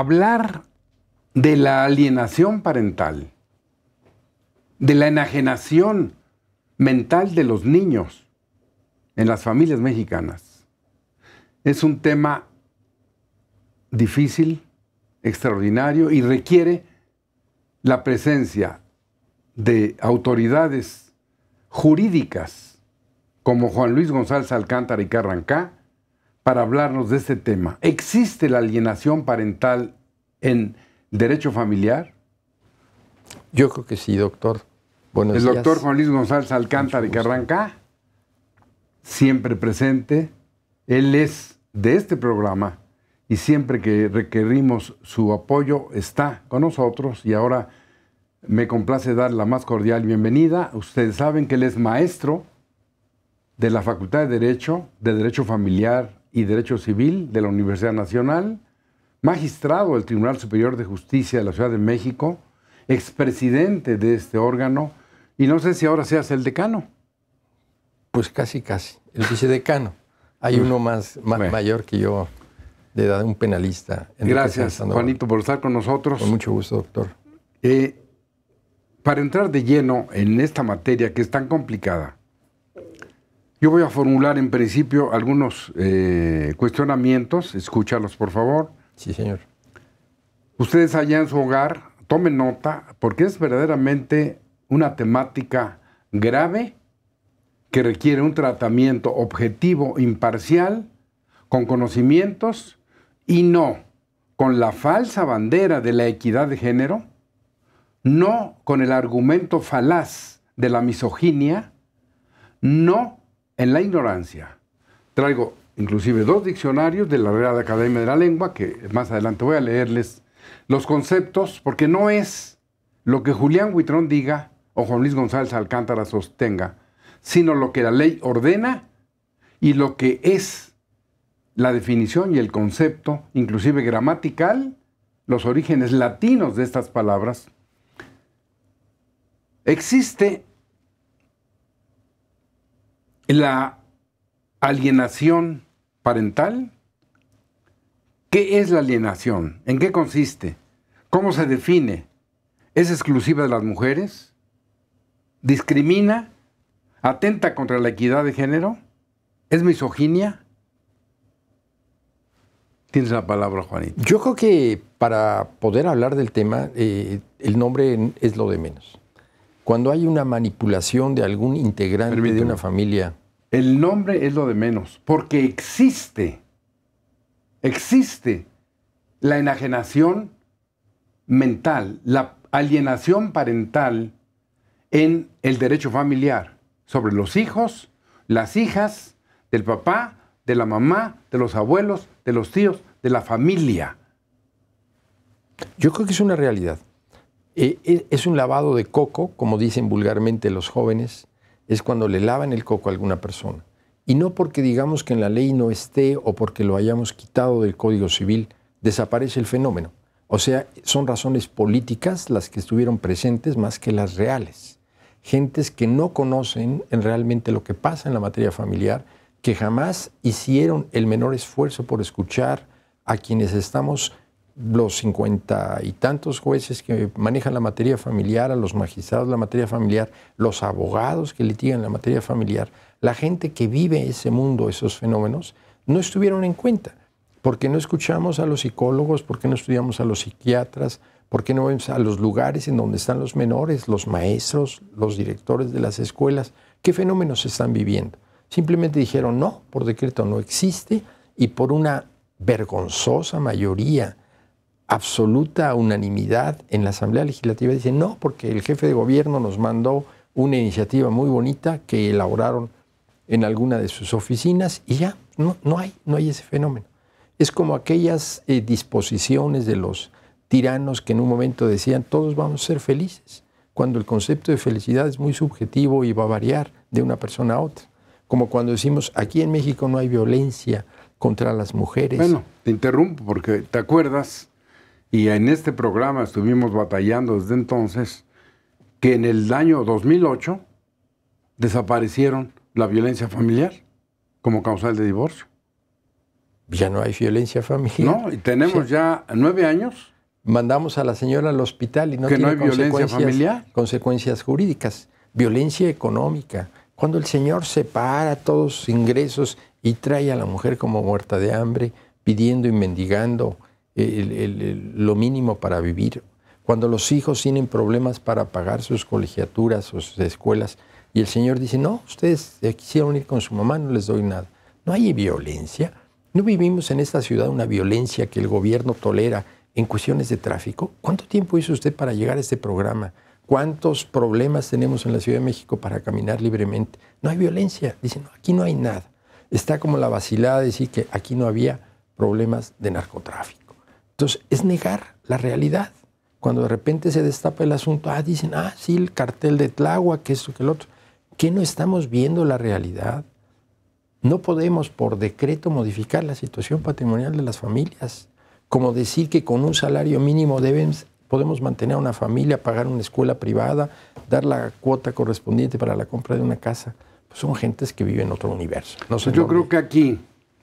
hablar de la alienación parental, de la enajenación mental de los niños en las familias mexicanas. Es un tema difícil, extraordinario y requiere la presencia de autoridades jurídicas como Juan Luis González Alcántara y Carrancá para hablarnos de este tema. ¿Existe la alienación parental en derecho familiar? Yo creo que sí, doctor. el doctor Juan Luis González Alcántara de Carranca, siempre presente, él es de este programa y siempre que requerimos su apoyo está con nosotros y ahora me complace dar la más cordial bienvenida. Ustedes saben que él es maestro de la Facultad de Derecho, de Derecho Familiar y Derecho Civil de la Universidad Nacional magistrado del Tribunal Superior de Justicia de la Ciudad de México, expresidente de este órgano, y no sé si ahora seas el decano. Pues casi, casi, el vicedecano. Hay mm. uno más, mayor que yo, de edad, un penalista. Gracias, Juanito, por estar con nosotros. Con mucho gusto, doctor. Eh, para entrar de lleno en esta materia que es tan complicada, yo voy a formular en principio algunos eh, cuestionamientos, escúchalos por favor, Sí, señor. Ustedes allá en su hogar, tomen nota, porque es verdaderamente una temática grave que requiere un tratamiento objetivo, imparcial, con conocimientos y no con la falsa bandera de la equidad de género, no con el argumento falaz de la misoginia, no en la ignorancia. Traigo inclusive dos diccionarios de la Real Academia de la Lengua, que más adelante voy a leerles los conceptos, porque no es lo que Julián Huitrón diga o Juan Luis González Alcántara sostenga, sino lo que la ley ordena y lo que es la definición y el concepto, inclusive gramatical, los orígenes latinos de estas palabras. Existe la alienación parental? ¿Qué es la alienación? ¿En qué consiste? ¿Cómo se define? ¿Es exclusiva de las mujeres? ¿Discrimina? ¿Atenta contra la equidad de género? ¿Es misoginia? Tienes la palabra, Juanito. Yo creo que para poder hablar del tema, eh, el nombre es lo de menos. Cuando hay una manipulación de algún integrante de una familia el nombre es lo de menos, porque existe, existe la enajenación mental, la alienación parental en el derecho familiar sobre los hijos, las hijas, del papá, de la mamá, de los abuelos, de los tíos, de la familia. Yo creo que es una realidad. Eh, eh, es un lavado de coco, como dicen vulgarmente los jóvenes, es cuando le lavan el coco a alguna persona. Y no porque digamos que en la ley no esté o porque lo hayamos quitado del Código Civil, desaparece el fenómeno. O sea, son razones políticas las que estuvieron presentes más que las reales. Gentes que no conocen realmente lo que pasa en la materia familiar, que jamás hicieron el menor esfuerzo por escuchar a quienes estamos los cincuenta y tantos jueces que manejan la materia familiar, a los magistrados la materia familiar, los abogados que litigan la materia familiar, la gente que vive ese mundo, esos fenómenos, no estuvieron en cuenta. ¿Por qué no escuchamos a los psicólogos? ¿Por qué no estudiamos a los psiquiatras? ¿Por qué no vemos a los lugares en donde están los menores, los maestros, los directores de las escuelas? ¿Qué fenómenos están viviendo? Simplemente dijeron, no, por decreto no existe y por una vergonzosa mayoría absoluta unanimidad en la Asamblea Legislativa dice no, porque el jefe de gobierno nos mandó una iniciativa muy bonita que elaboraron en alguna de sus oficinas y ya, no, no, hay, no hay ese fenómeno. Es como aquellas eh, disposiciones de los tiranos que en un momento decían todos vamos a ser felices, cuando el concepto de felicidad es muy subjetivo y va a variar de una persona a otra. Como cuando decimos aquí en México no hay violencia contra las mujeres. Bueno, te interrumpo porque te acuerdas y en este programa estuvimos batallando desde entonces, que en el año 2008 desaparecieron la violencia familiar como causal de divorcio. Ya no hay violencia familiar. No, y tenemos ya nueve años. Mandamos a la señora al hospital y no que tiene no hay consecuencias, violencia familiar. consecuencias jurídicas. Violencia económica. Cuando el señor separa todos sus ingresos y trae a la mujer como muerta de hambre, pidiendo y mendigando lo mínimo para vivir, cuando los hijos tienen problemas para pagar sus colegiaturas o sus escuelas, y el Señor dice, no, ustedes quisieron ir con su mamá, no les doy nada. No hay violencia. ¿No vivimos en esta ciudad una violencia que el gobierno tolera en cuestiones de tráfico? ¿Cuánto tiempo hizo usted para llegar a este programa? ¿Cuántos problemas tenemos en la Ciudad de México para caminar libremente? No hay violencia. Dicen, no, aquí no hay nada. Está como la vacilada de decir que aquí no había problemas de narcotráfico. Entonces, es negar la realidad. Cuando de repente se destapa el asunto, ah, dicen, ah, sí, el cartel de tlagua que esto, que el otro. ¿Qué no estamos viendo la realidad? No podemos por decreto modificar la situación patrimonial de las familias, como decir que con un salario mínimo podemos mantener a una familia, pagar una escuela privada, dar la cuota correspondiente para la compra de una casa. Pues son gentes que viven en otro universo. Yo creo que aquí,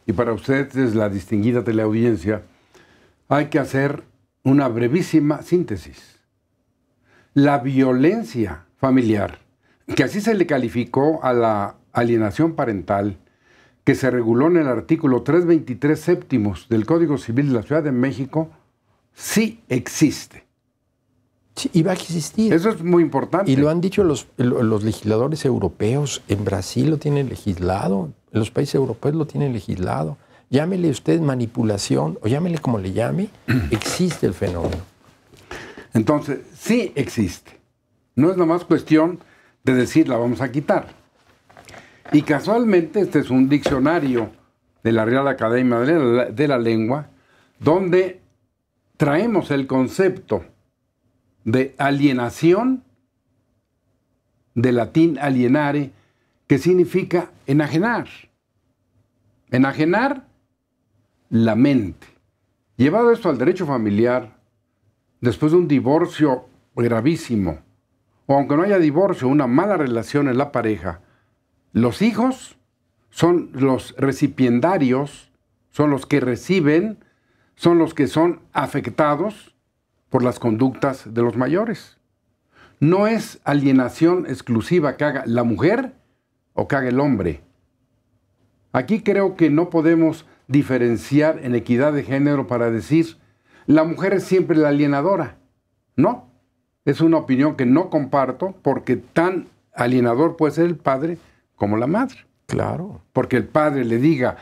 y para ustedes la distinguida teleaudiencia, hay que hacer una brevísima síntesis. La violencia familiar, que así se le calificó a la alienación parental, que se reguló en el artículo 323 séptimos del Código Civil de la Ciudad de México, sí existe. y va a existir. Eso es muy importante. Y lo han dicho los, los legisladores europeos. En Brasil lo tienen legislado, en los países europeos lo tienen legislado llámele usted manipulación o llámele como le llame, existe el fenómeno. Entonces, sí existe. No es más cuestión de decir la vamos a quitar. Y casualmente este es un diccionario de la Real Academia de la Lengua donde traemos el concepto de alienación de latín alienare, que significa enajenar. Enajenar la mente. Llevado esto al derecho familiar, después de un divorcio gravísimo, o aunque no haya divorcio, una mala relación en la pareja, los hijos son los recipiendarios, son los que reciben, son los que son afectados por las conductas de los mayores. No es alienación exclusiva que haga la mujer o que haga el hombre. Aquí creo que no podemos diferenciar en equidad de género para decir, la mujer es siempre la alienadora. No, es una opinión que no comparto porque tan alienador puede ser el padre como la madre. Claro. Porque el padre le diga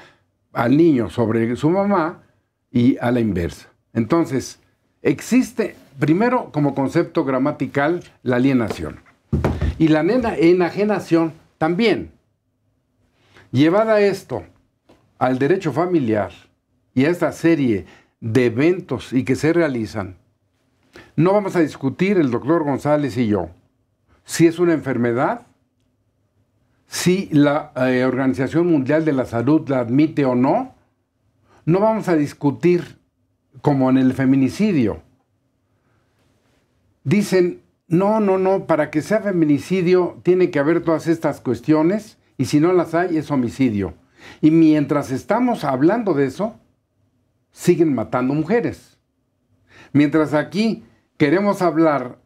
al niño sobre su mamá y a la inversa. Entonces, existe primero como concepto gramatical la alienación y la enajenación también. Llevada a esto al derecho familiar y a esta serie de eventos y que se realizan, no vamos a discutir el doctor González y yo si es una enfermedad, si la eh, Organización Mundial de la Salud la admite o no. No vamos a discutir como en el feminicidio. Dicen, no, no, no, para que sea feminicidio tiene que haber todas estas cuestiones y si no las hay es homicidio. Y mientras estamos hablando de eso, siguen matando mujeres. Mientras aquí queremos hablar,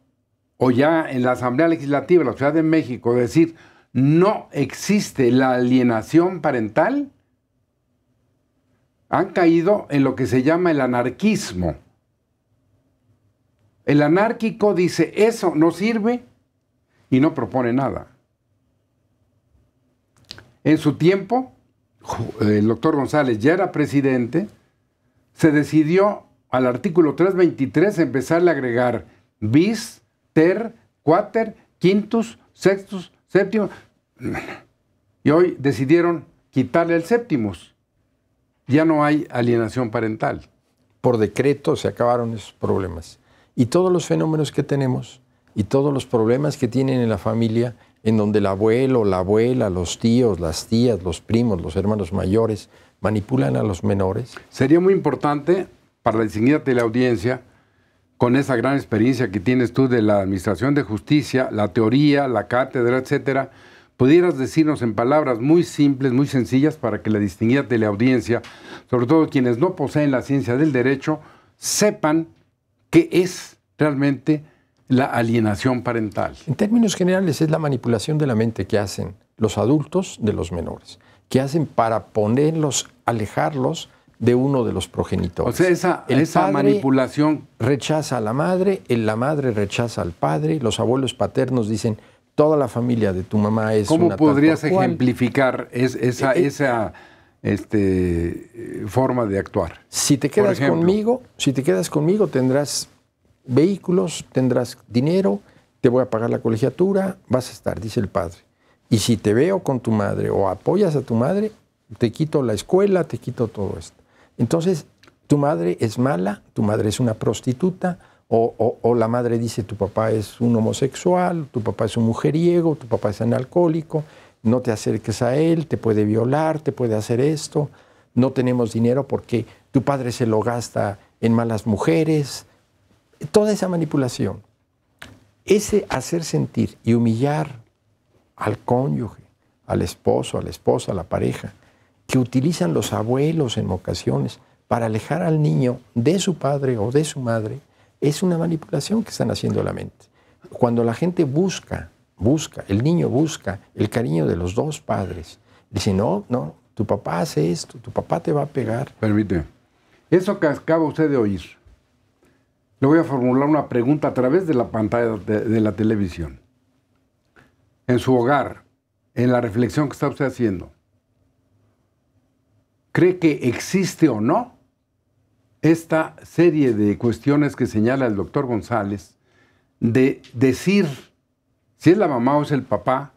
o ya en la Asamblea Legislativa de la Ciudad de México, decir, no existe la alienación parental, han caído en lo que se llama el anarquismo. El anárquico dice, eso no sirve y no propone nada. En su tiempo, el doctor González ya era presidente, se decidió al artículo 323 empezarle a agregar bis, ter, cuater, quintus, sextus, séptimo. Y hoy decidieron quitarle el séptimos. Ya no hay alienación parental. Por decreto se acabaron esos problemas. Y todos los fenómenos que tenemos y todos los problemas que tienen en la familia en donde el abuelo, la abuela, los tíos, las tías, los primos, los hermanos mayores manipulan a los menores? Sería muy importante para la distinguida teleaudiencia, con esa gran experiencia que tienes tú de la administración de justicia, la teoría, la cátedra, etcétera, pudieras decirnos en palabras muy simples, muy sencillas, para que la distinguida teleaudiencia, sobre todo quienes no poseen la ciencia del derecho, sepan qué es realmente la alienación parental. En términos generales es la manipulación de la mente que hacen los adultos de los menores, que hacen para ponerlos, alejarlos de uno de los progenitores. O sea, esa, manipulación... Rechaza a la madre, la madre rechaza al padre, los abuelos paternos dicen, toda la familia de tu mamá es... ¿Cómo podrías ejemplificar esa, eh, eh, esa este, forma de actuar? Si te quedas conmigo, si te quedas conmigo tendrás vehículos, tendrás dinero, te voy a pagar la colegiatura, vas a estar, dice el padre. Y si te veo con tu madre o apoyas a tu madre, te quito la escuela, te quito todo esto. Entonces, tu madre es mala, tu madre es una prostituta, o, la madre dice tu papá es un homosexual, tu papá es un mujeriego, tu papá es un alcohólico, no te acerques a él, te puede violar, te puede hacer esto, no tenemos dinero porque tu padre se lo gasta en malas mujeres, toda esa manipulación, ese hacer sentir y humillar al cónyuge, al esposo, a la esposa, a la pareja, que utilizan los abuelos en ocasiones para alejar al niño de su padre o de su madre, es una manipulación que están haciendo la mente. Cuando la gente busca, busca, el niño busca el cariño de los dos padres, dice, no, no, tu papá hace esto, tu papá te va a pegar. Permíteme, eso que acaba usted de oír, le voy a formular una pregunta a través de la pantalla de, la televisión. En su hogar, en la reflexión que está usted haciendo, ¿cree que existe o no esta serie de cuestiones que señala el doctor González de decir si es la mamá o es el papá,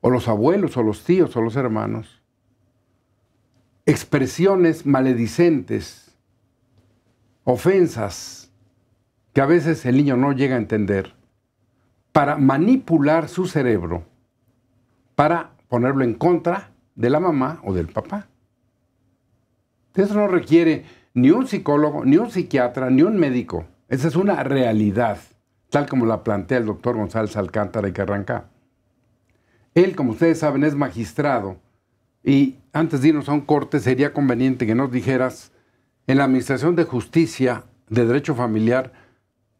o los abuelos, o los tíos, o los hermanos, expresiones maledicentes, ofensas que a veces el niño no llega a entender, para manipular su cerebro, para ponerlo en contra de la mamá o del papá. Eso no requiere ni un psicólogo, ni un psiquiatra, ni un médico. Esa es una realidad, tal como la plantea el doctor González Alcántara y Carranca. Él, como ustedes saben, es magistrado y antes de irnos a un corte sería conveniente que nos dijeras, en la Administración de Justicia de Derecho Familiar,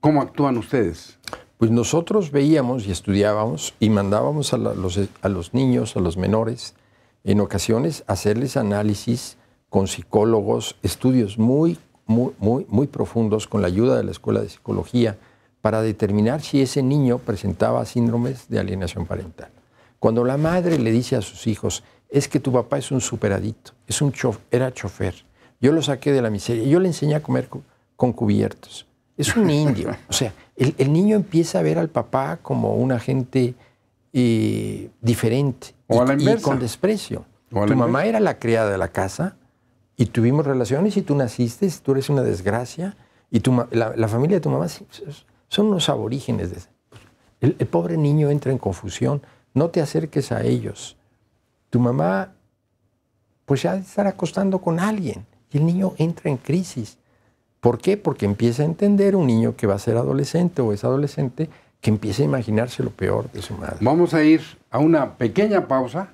¿Cómo actúan ustedes? Pues nosotros veíamos y estudiábamos y mandábamos a, los, niños, a los menores, en ocasiones hacerles análisis con psicólogos, estudios muy, muy, muy, muy profundos con la ayuda de la Escuela de Psicología para determinar si ese niño presentaba síndromes de alienación parental. Cuando la madre le dice a sus hijos, es que tu papá es un superadito, es un era chofer, yo lo saqué de la miseria, yo le enseñé a comer con cubiertos, es un indio. O sea, el, niño empieza a ver al papá como un agente eh, diferente. O a la Y con desprecio. tu mamá era la criada de la casa y tuvimos relaciones y tú naciste, tú eres una desgracia y la, familia de tu mamá son unos aborígenes. De, el, el pobre niño entra en confusión. No te acerques a ellos. Tu mamá pues ya estar acostando con alguien. Y el niño entra en crisis. ¿Por qué? Porque empieza a entender un niño que va a ser adolescente o es adolescente, que empieza a imaginarse lo peor de su madre. Vamos a ir a una pequeña pausa.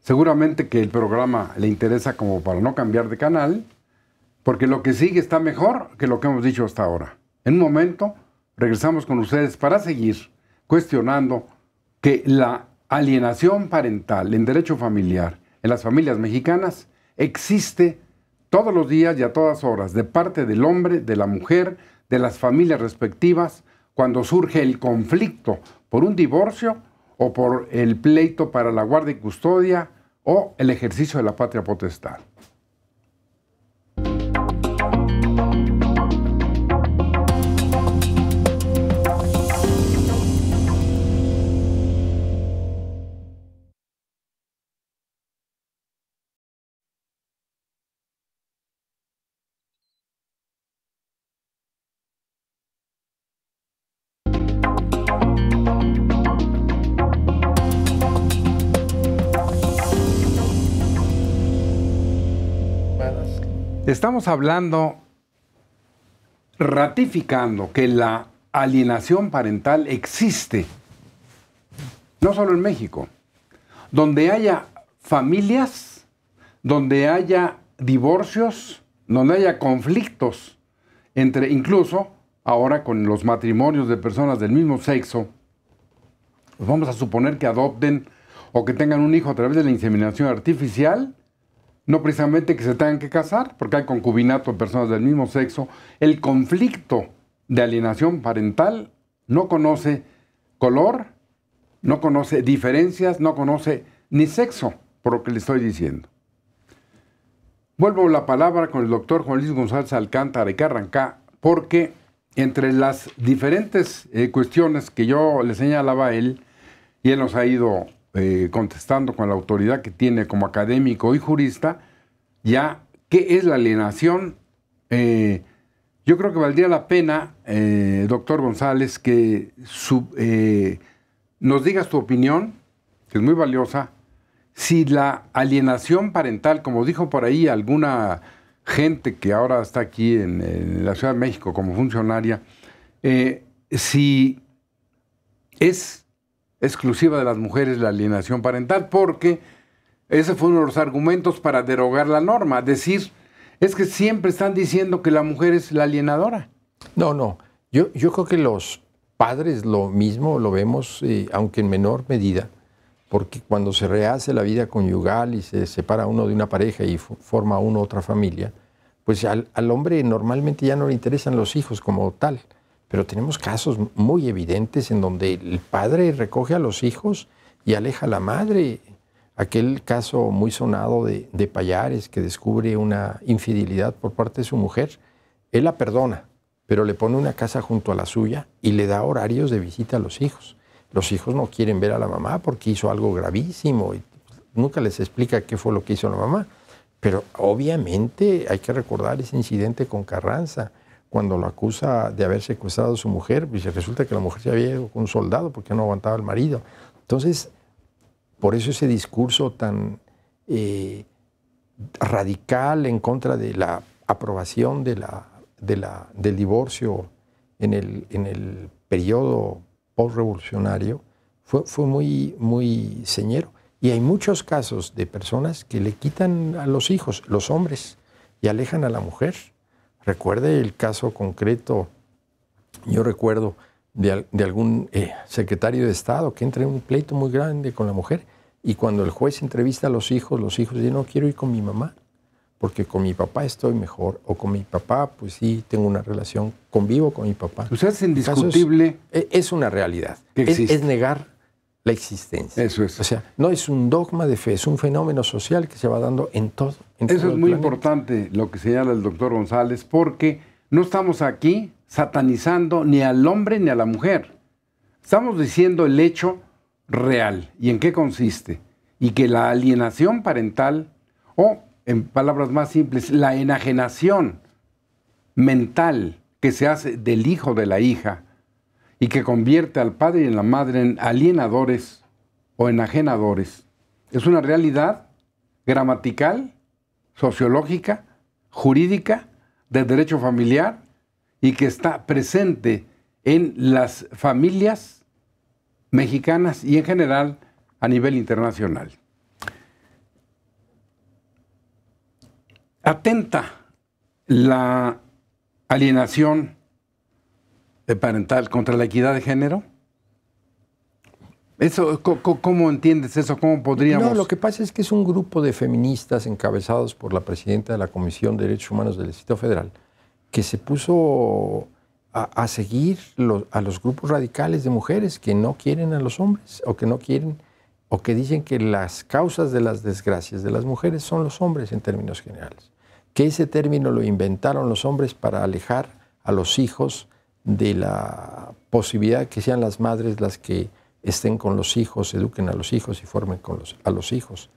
Seguramente que el programa le interesa como para no cambiar de canal, porque lo que sigue está mejor que lo que hemos dicho hasta ahora. En un momento regresamos con ustedes para seguir cuestionando que la alienación parental en derecho familiar en las familias mexicanas existe todos los días y a todas horas, de parte del hombre, de la mujer, de las familias respectivas, cuando surge el conflicto por un divorcio o por el pleito para la guardia y custodia o el ejercicio de la patria potestad. Estamos hablando, ratificando que la alienación parental existe, no solo en México, donde haya familias, donde haya divorcios, donde haya conflictos entre incluso ahora con los matrimonios de personas del mismo sexo, pues vamos a suponer que adopten o que tengan un hijo a través de la inseminación artificial no precisamente que se tengan que casar, porque hay concubinato de personas del mismo sexo. El conflicto de alienación parental no conoce color, no conoce diferencias, no conoce ni sexo, por lo que le estoy diciendo. Vuelvo la palabra con el doctor Juan Luis González Alcántara y arranca, porque entre las diferentes eh, cuestiones que yo le señalaba a él, y él nos ha ido eh, contestando con la autoridad que tiene como académico y jurista, ya qué es la alienación. Eh, yo creo que valdría la pena, eh, doctor González, que nos digas tu opinión, que es muy valiosa, si la alienación parental, como dijo por ahí alguna gente que ahora está aquí en la Ciudad de México como funcionaria, si es exclusiva de las mujeres la alienación parental, porque ese fue uno de los argumentos para derogar la norma. Decir, es que siempre están diciendo que la mujer es la alienadora. No, no. Yo, yo creo que los padres lo mismo lo vemos, eh, aunque en menor medida, porque cuando se rehace la vida conyugal y se separa uno de una pareja y forma uno otra familia, pues al hombre normalmente ya no le interesan los hijos como tal. Pero tenemos casos muy evidentes en donde el padre recoge a los hijos y aleja a la madre. Aquel caso muy sonado de, de Payares que descubre una infidelidad por parte de su mujer, él la perdona, pero le pone una casa junto a la suya y le da horarios de visita a los hijos. Los hijos no quieren ver a la mamá porque hizo algo gravísimo y nunca les explica qué fue lo que hizo la mamá. Pero obviamente hay que recordar ese incidente con Carranza cuando lo acusa de haber secuestrado a su mujer, pues, y resulta que la mujer se había ido con un soldado porque no aguantaba el marido. Entonces, por eso ese discurso tan eh, radical en contra de la aprobación del divorcio en el, periodo postrevolucionario fue, fue muy, muy señero. Y hay muchos casos de personas que le quitan a los hijos, los hombres, y alejan a la mujer. Recuerde el caso concreto, yo recuerdo de, de algún eh, secretario de Estado que entra en un pleito muy grande con la mujer y cuando el juez entrevista a los hijos, los hijos dicen, no quiero ir con mi mamá porque con mi papá estoy mejor, o con mi papá, pues sí, tengo una relación, convivo con mi papá. es indiscutible. E, es, una realidad. es, negar la existencia. Eso es. O sea, no es un dogma de fe, es un fenómeno social que se va dando en todo. En Eso es muy importante lo que señala el doctor González, porque no estamos aquí satanizando ni al hombre ni a la mujer. Estamos diciendo el hecho real y en qué consiste. Y que la alienación parental, o en palabras más simples, la enajenación mental que se hace del hijo de la hija, y que convierte al padre y la madre en alienadores o enajenadores. Es una realidad gramatical, sociológica, jurídica, del derecho familiar y que está presente en las familias mexicanas y en general a nivel internacional. Atenta la alienación parental contra la equidad de género? Eso, ¿Cómo entiendes eso? ¿Cómo podríamos...? No, lo que pasa es que es un grupo de feministas encabezados por la presidenta de la Comisión de Derechos Humanos del Distrito Federal que se puso a, seguir a los grupos radicales de mujeres que no quieren a los hombres o que no quieren o que dicen que las causas de las desgracias de las mujeres son los hombres en términos generales. Que ese término lo inventaron los hombres para alejar a los hijos de la posibilidad que sean las madres las que estén con los hijos, eduquen a los hijos y formen con los, a los hijos.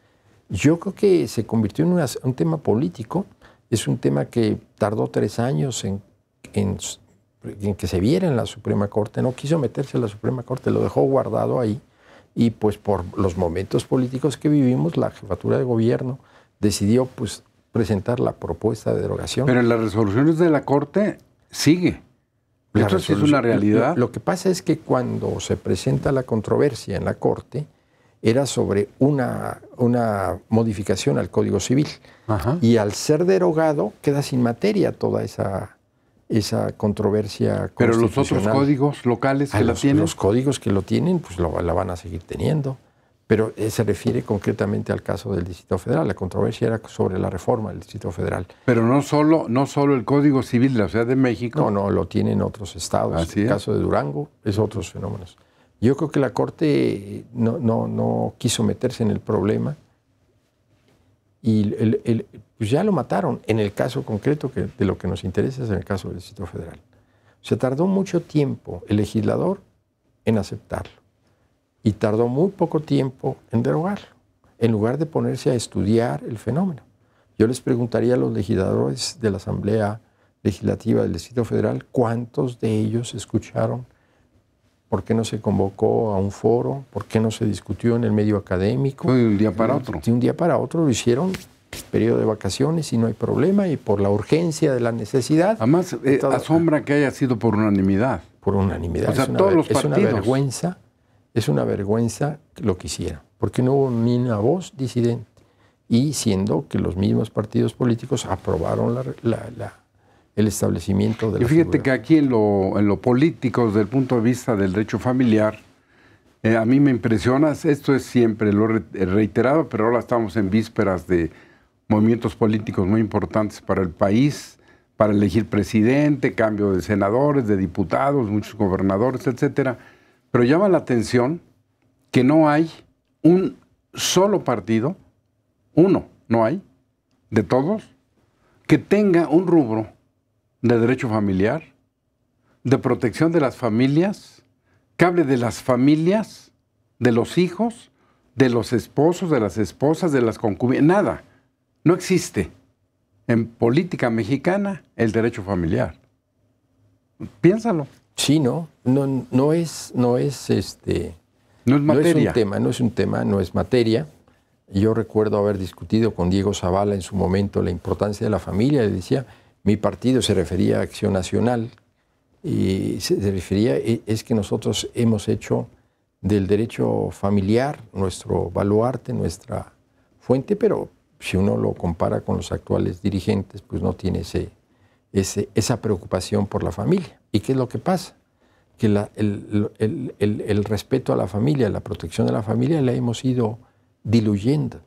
Yo creo que se convirtió en un tema político, es un tema que tardó tres años en, en, que se viera en la Suprema Corte, no quiso meterse en la Suprema Corte, lo dejó guardado ahí y pues por los momentos políticos que vivimos, la jefatura de gobierno decidió pues presentar la propuesta de derogación. Pero en las resoluciones de la Corte sigue. Esto es una realidad. Lo, que pasa es que cuando se presenta la controversia en la Corte, era sobre una, una modificación al Código Civil. Y al ser derogado, queda sin materia toda esa, esa controversia Pero los otros códigos locales ah, que la los, tienen. Los códigos que lo tienen, pues la van a seguir teniendo pero eh, se refiere concretamente al caso del Distrito Federal. La controversia era sobre la reforma del Distrito Federal. Pero no solo, no solo el Código Civil de la Ciudad de México. No, no, lo tienen otros estados. el caso de Durango es otros fenómenos. Yo creo que la Corte eh, no, no, quiso meterse en el problema y pues ya lo mataron en el caso concreto que de lo que nos interesa es en el caso del Distrito Federal. Se tardó mucho tiempo el legislador en aceptarlo y tardó muy poco tiempo en derogarlo, en lugar de ponerse a estudiar el fenómeno. Yo les preguntaría a los legisladores de la Asamblea Legislativa del Distrito Federal cuántos de ellos escucharon por qué no se convocó a un foro, por qué no se discutió en el medio académico. De un día para otro. De un día para otro lo hicieron periodo de vacaciones y no hay problema y por la urgencia de la necesidad. Además, eh, asombra que haya sido por unanimidad. Por unanimidad. O sea, es todos los es una vergüenza es una vergüenza lo que hicieron, porque no hubo ni una voz disidente. Y siendo que los mismos partidos políticos aprobaron el establecimiento de y fíjate que aquí en lo, en lo, político, desde el punto de vista del derecho familiar, eh, a mí me impresiona, esto es siempre lo eh, reiterado, pero ahora estamos en vísperas de movimientos políticos muy importantes para el país, para elegir presidente, cambio de senadores, de diputados, muchos gobernadores, etcétera pero llama la atención que no hay un solo partido, uno, no hay, de todos, que tenga un rubro de derecho familiar, de protección de las familias, que hable de las familias, de los hijos, de los esposos, de las esposas, de las concubinas, nada. No existe en política mexicana el derecho familiar. Piénsalo. Sí, no, no, es, no es este, no es, un tema, no es un tema, no es materia. Yo recuerdo haber discutido con Diego Zavala en su momento la importancia de la familia. Le decía, mi partido se refería a Acción Nacional y se refería e, es que nosotros hemos hecho del derecho familiar nuestro baluarte, nuestra fuente, pero si uno lo compara con los actuales dirigentes, pues no tiene ese esa preocupación por la familia. ¿Y qué es lo que pasa? Que el, respeto a la familia, la protección de la familia la hemos ido diluyendo.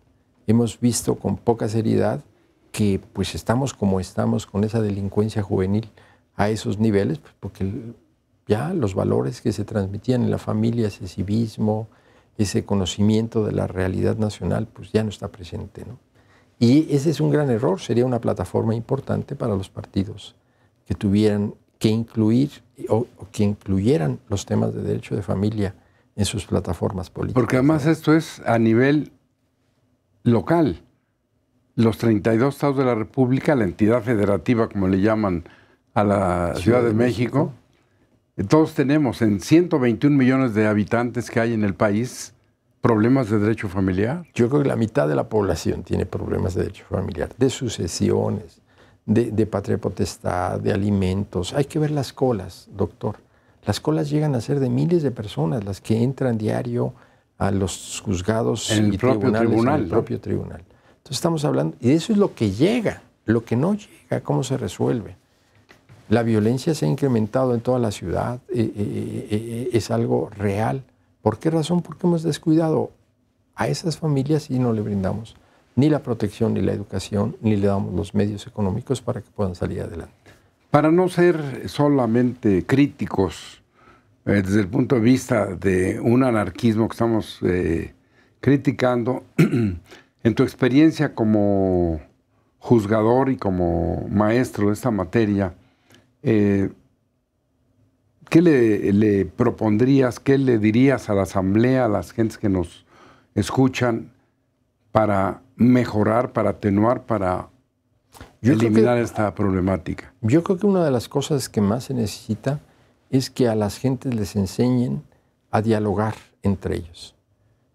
Hemos visto con poca seriedad que pues estamos como estamos con esa delincuencia juvenil a esos niveles, pues, porque ya los valores que se transmitían en la familia, ese civismo, ese conocimiento de la realidad nacional, pues ya no está presente. ¿no? Y ese es un gran error, sería una plataforma importante para los partidos que tuvieran que incluir o, que incluyeran los temas de derecho de familia en sus plataformas políticas. Porque además esto es a nivel local. Los 32 estados de la República, la entidad federativa, como le llaman a la Ciudad, de, México. México. Todos tenemos en 121 millones de habitantes que hay en el país, problemas de derecho familiar? Yo creo que la mitad de la población tiene problemas de derecho familiar, de sucesiones, de, de patria potestad, de alimentos. Hay que ver las colas, doctor. Las colas llegan a ser de miles de personas las que entran diario a los juzgados en el propio tribunal, el propio tribunal. Entonces estamos hablando, y eso es lo que llega, lo que no llega, cómo se resuelve. La violencia se ha incrementado en toda la ciudad, eh, eh, eh, es algo real. ¿Por qué razón? Porque hemos descuidado a esas familias y no le brindamos ni la protección, ni la educación, ni le damos los medios económicos para que puedan salir adelante. Para no ser solamente críticos eh, desde el punto de vista de un anarquismo que estamos eh, criticando, en tu experiencia como juzgador y como maestro de esta materia, eh, ¿qué le, propondrías, qué le dirías a la asamblea, a las gentes que nos escuchan para mejorar, para atenuar, para eliminar esta problemática? Yo creo que una de las cosas que más se necesita es que a las gentes les enseñen a dialogar entre ellos.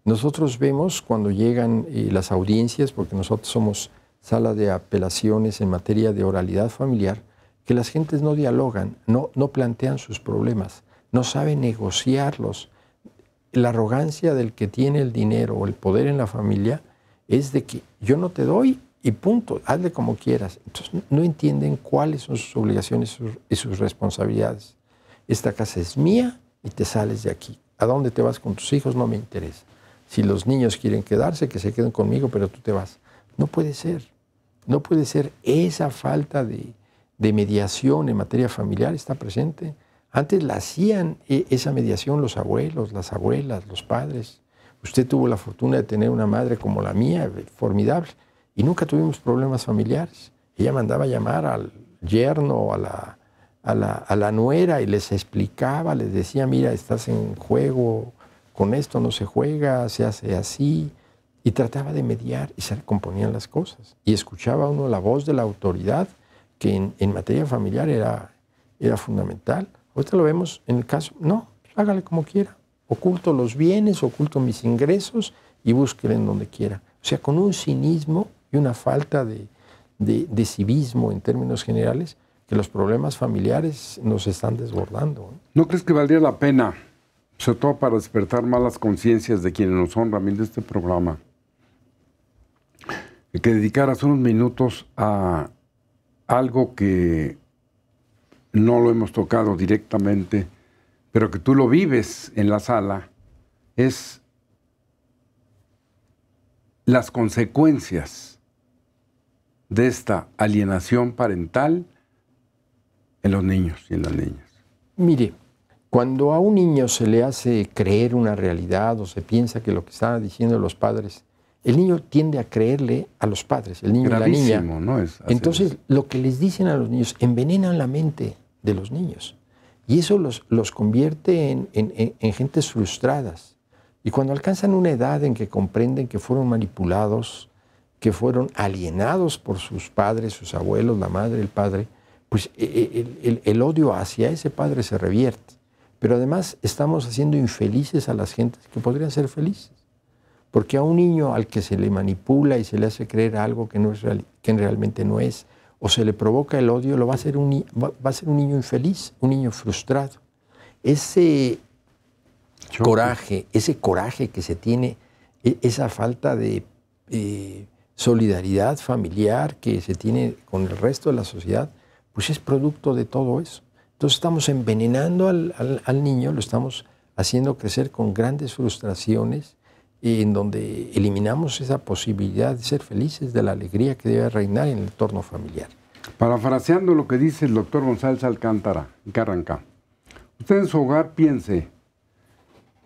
Nosotros vemos cuando llegan eh, las audiencias, porque nosotros somos sala de apelaciones en materia de oralidad familiar, que las gentes no dialogan, no, no plantean sus problemas, no saben negociarlos. La arrogancia del que tiene el dinero o el poder en la familia es de que yo no te doy y punto, hazle como quieras. Entonces no entienden cuáles son sus obligaciones y sus responsabilidades. Esta casa es mía y te sales de aquí. ¿A dónde te vas con tus hijos? No me interesa. Si los niños quieren quedarse, que se queden conmigo, pero tú te vas. No puede ser. No puede ser esa falta de, de mediación en materia familiar está presente. Antes la hacían e, esa mediación los abuelos, las abuelas, los padres. Usted tuvo la fortuna de tener una madre como la mía, formidable, y nunca tuvimos problemas familiares. Ella mandaba llamar al yerno, a la, a la, nuera, y les explicaba, les decía, mira, estás en juego, con esto no se juega, se hace así. Y trataba de mediar y se componían las cosas. Y escuchaba uno la voz de la autoridad que en, materia familiar era, era fundamental. Ahorita lo vemos en el caso, no, hágale como quiera. Oculto los bienes, oculto mis ingresos y búsquele en donde quiera. O sea, con un cinismo y una falta de, civismo en términos generales, que los problemas familiares nos están desbordando. ¿No crees que valdría la pena, sobre todo para despertar malas conciencias de quienes nos honran, de este programa, que dedicaras unos minutos a algo que no lo hemos tocado directamente, pero que tú lo vives en la sala, es las consecuencias de esta alienación parental en los niños y en las niñas. Mire, cuando a un niño se le hace creer una realidad o se piensa que lo que están diciendo los padres el niño tiende a creerle a los padres, el niño y la niña. Entonces, lo que les dicen a los niños envenenan la mente de los niños. Y eso los, los convierte en, gentes frustradas. Y cuando alcanzan una edad en que comprenden que fueron manipulados, que fueron alienados por sus padres, sus abuelos, la madre, el padre, pues e, e, el, odio hacia ese padre se revierte. Pero además estamos haciendo infelices a las gentes que podrían ser felices. Porque a un niño al que se le manipula y se le hace creer algo que, no es real, que realmente no es, o se le provoca el odio, lo va a ser un, va, a ser un niño infeliz, un niño frustrado. Ese coraje, ese coraje que se tiene, e, esa falta de eh, solidaridad familiar que se tiene con el resto de la sociedad, pues es producto de todo eso. Entonces estamos envenenando al, al, al niño, lo estamos haciendo crecer con grandes frustraciones y en donde eliminamos esa posibilidad de ser felices, de la alegría que debe reinar en el entorno familiar. Parafraseando lo que dice el doctor González Alcántara, Carranca, usted en su hogar piense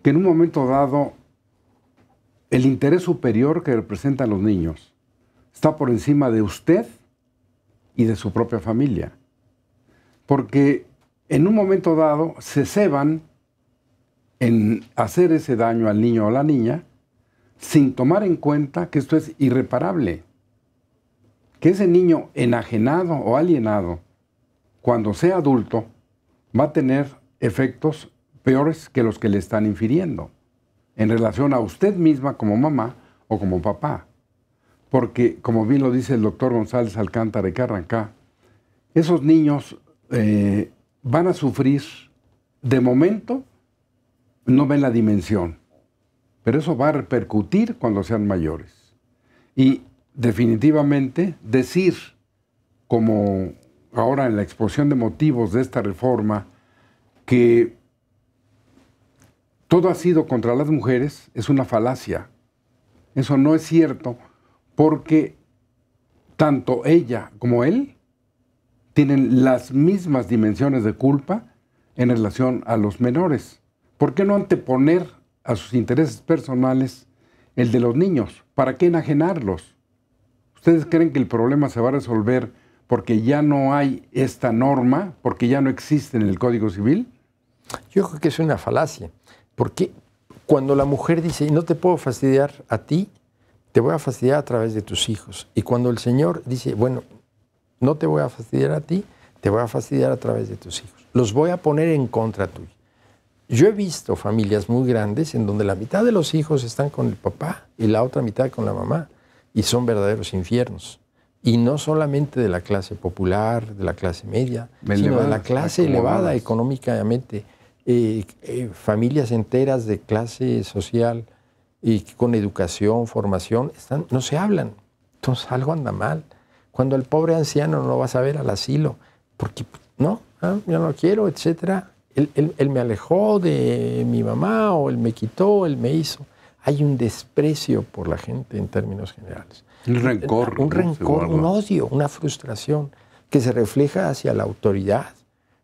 que en un momento dado el interés superior que representan los niños está por encima de usted y de su propia familia. Porque en un momento dado se ceban en hacer ese daño al niño o a la niña sin tomar en cuenta que esto es irreparable. Que ese niño enajenado o alienado, cuando sea adulto, va a tener efectos peores que los que le están infiriendo en relación a usted misma como mamá o como papá. Porque, como bien lo dice el doctor González Alcántara de Carrancá, esos niños eh, van a sufrir, de momento, no ven la dimensión pero eso va a repercutir cuando sean mayores. Y definitivamente decir, como ahora en la exposición de motivos de esta reforma, que todo ha sido contra las mujeres es una falacia. Eso no es cierto porque tanto ella como él tienen las mismas dimensiones de culpa en relación a los menores. ¿Por qué no anteponer a sus intereses personales el de los niños. ¿Para qué enajenarlos? ¿Ustedes creen que el problema se va a resolver porque ya no hay esta norma, porque ya no existe en el Código Civil? Yo creo que es una falacia, porque cuando la mujer dice, no te puedo fastidiar a ti, te voy a fastidiar a través de tus hijos. Y cuando el Señor dice, bueno, no te voy a fastidiar a ti, te voy a fastidiar a través de tus hijos. Los voy a poner en contra tuya. Yo he visto familias muy grandes en donde la mitad de los hijos están con el papá y la otra mitad con la mamá, y son verdaderos infiernos. Y no solamente de la clase popular, de la clase media, sino de la clase elevada económicamente. Eh, eh, familias enteras de clase social y con educación, formación, están, no se hablan. Entonces algo anda mal. Cuando el pobre anciano no va a saber al asilo, porque no, ah, yo no quiero, etcétera, él, me alejó de mi mamá o él me quitó, él me hizo. Hay un desprecio por la gente en términos generales. Un rencor. Un rencor, un odio, una frustración que se refleja hacia la autoridad.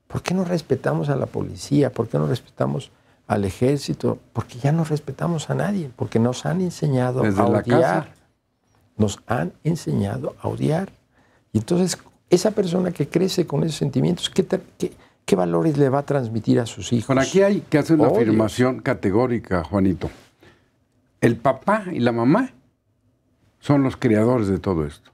¿Por qué no respetamos a la policía? ¿Por qué no respetamos al ejército? Porque ya no respetamos a nadie, porque nos han enseñado a odiar. Nos han enseñado a odiar. Y entonces, esa persona que crece con esos sentimientos, ¿qué, tal? ¿Qué valores le va a transmitir a sus hijos? Bueno, aquí hay que hacer una afirmación categórica, Juanito. El papá y la mamá son los creadores de todo esto.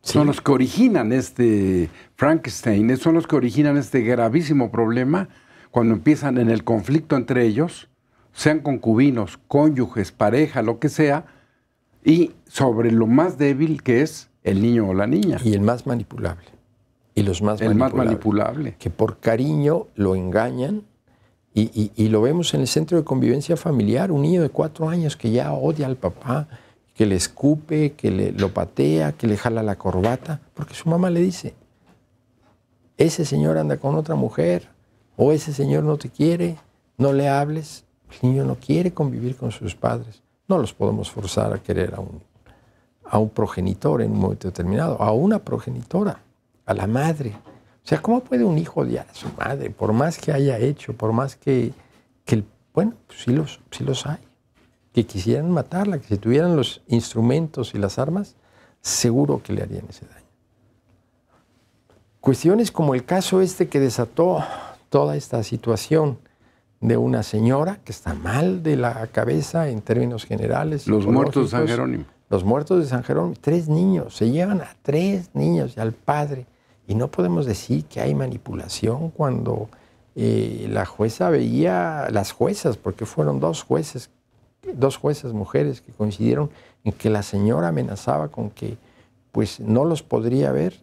Son los que originan este Frankenstein, son los que originan este gravísimo problema cuando empiezan en el conflicto entre ellos, sean concubinos, cónyuges, pareja, lo que sea, y sobre lo más débil que es el niño o la niña. Y el más manipulable y los más el más manipulable. Que por cariño lo engañan y, lo vemos en el centro de convivencia familiar, un niño de cuatro años que ya odia al papá, que le escupe, que le, lo patea, que le jala la corbata, porque su mamá le dice, ese señor anda con otra mujer, o ese señor no te quiere, no le hables. El niño no quiere convivir con sus padres. No los podemos forzar a querer a un, a un progenitor en un momento determinado, a una progenitora a la madre. O sea, ¿cómo puede un hijo odiar a su madre? Por más que haya hecho, por más que, que bueno, pues sí los, sí los hay. Que quisieran matarla, que si tuvieran los instrumentos y las armas, seguro que le harían ese daño. Cuestiones como el caso este que desató toda esta situación de una señora que está mal de la cabeza en términos generales. Los muertos de San Jerónimo. Los muertos de San Jerónimo. Tres niños. Se llevan a tres niños y al padre. Y no podemos decir que hay manipulación cuando eh, la jueza veía, las juezas, porque fueron dos jueces, dos juezas mujeres que coincidieron en que la señora amenazaba con que pues no los podría ver,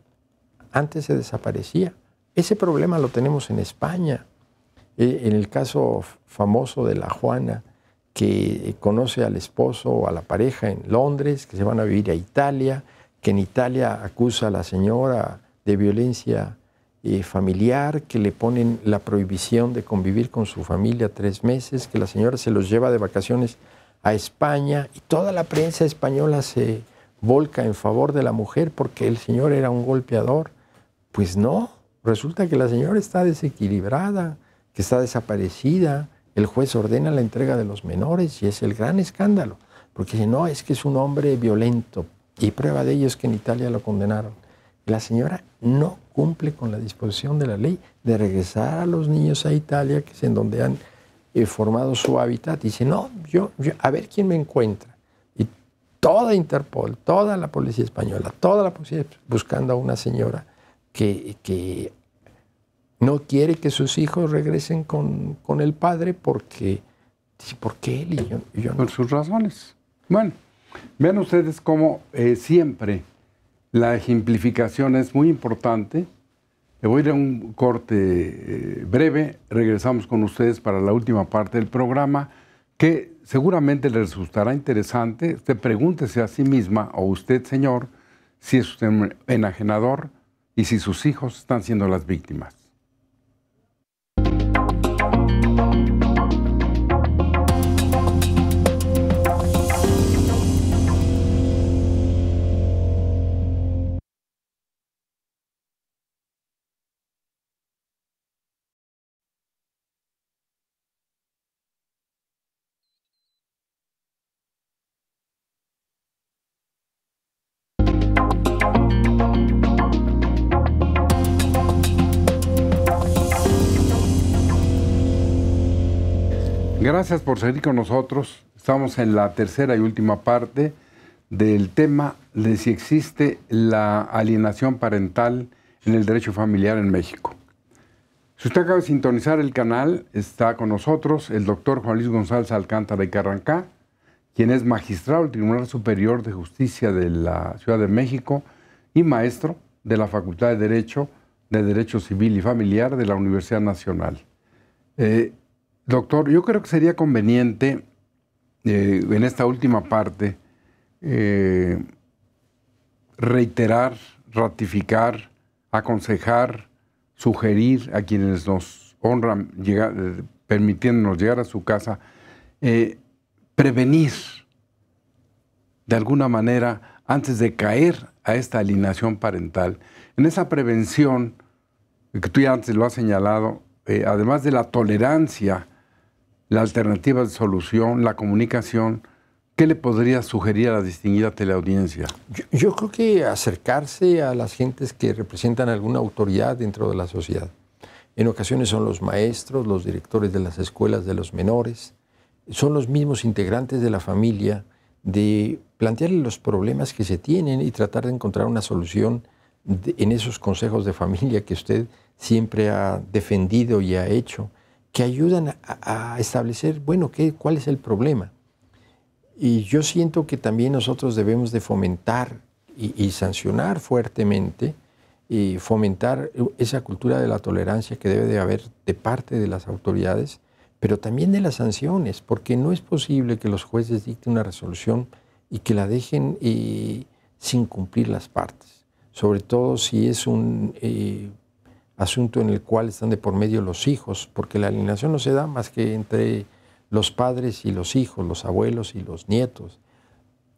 antes se desaparecía. Ese problema lo tenemos en España. Eh, en el caso famoso de la Juana, que conoce al esposo o a la pareja en Londres, que se van a vivir a Italia, que en Italia acusa a la señora de violencia eh, familiar, que le ponen la prohibición de convivir con su familia tres meses, que la señora se los lleva de vacaciones a España y toda la prensa española se volca en favor de la mujer porque el señor era un golpeador. Pues no, resulta que la señora está desequilibrada, que está desaparecida, el juez ordena la entrega de los menores y es el gran escándalo, porque no, es que es un hombre violento y prueba de ello es que en Italia lo condenaron la señora no cumple con la disposición de la ley de regresar a los niños a Italia, que es en donde han eh, formado su hábitat. Y dice, no, yo, a ver quién me encuentra. Y toda Interpol, toda la policía española, toda la policía buscando a una señora que, no quiere que sus hijos regresen con, el padre porque, ¿por qué él y yo, no? Por sus razones. Bueno, vean ustedes como eh, siempre la ejemplificación es muy importante. Le voy a ir a un corte eh, breve. Regresamos con ustedes para la última parte del programa, que seguramente les resultará interesante. Usted pregúntese a sí misma o usted, señor, si es usted un enajenador y si sus hijos están siendo las víctimas. gracias por seguir con nosotros. Estamos en la tercera y última parte del tema de si existe la alienación parental en el derecho familiar en México. Si usted acaba de sintonizar el canal, está con nosotros el doctor Juan Luis González Alcántara y Carrancá, quien es magistrado del Tribunal Superior de Justicia de la Ciudad de México y maestro de la Facultad de Derecho de Derecho Civil y Familiar de la Universidad Nacional. Eh, Doctor, yo creo que sería conveniente eh, en esta última parte eh, reiterar, ratificar, aconsejar, sugerir a quienes nos honran eh, permitiéndonos llegar a su casa, prevenir de alguna manera antes de caer a esta alineación parental. En esa prevención, que tú ya antes lo has señalado, además de la tolerancia la alternativa de solución, la comunicación. ¿Qué le podría sugerir a la distinguida teleaudiencia? Yo, creo que acercarse a las gentes que representan alguna autoridad dentro de la sociedad. En ocasiones son los maestros, los directores de las escuelas de los menores, son los mismos integrantes de la familia, de plantearle los problemas que se tienen y tratar de encontrar una solución en esos consejos de familia que usted siempre ha defendido y ha hecho que ayudan a, establecer, bueno, ¿qué, ¿cuál es el problema? Y yo siento que también nosotros debemos de fomentar y, sancionar fuertemente y fomentar esa cultura de la tolerancia que debe de haber de parte de las autoridades, pero también de las sanciones, porque no es posible que los jueces dicten una resolución y que la dejen eh, sin cumplir las partes, sobre todo si es un eh, asunto en el cual están de por medio los hijos, porque la alineación no se da más que entre los padres y los hijos, los abuelos y los nietos.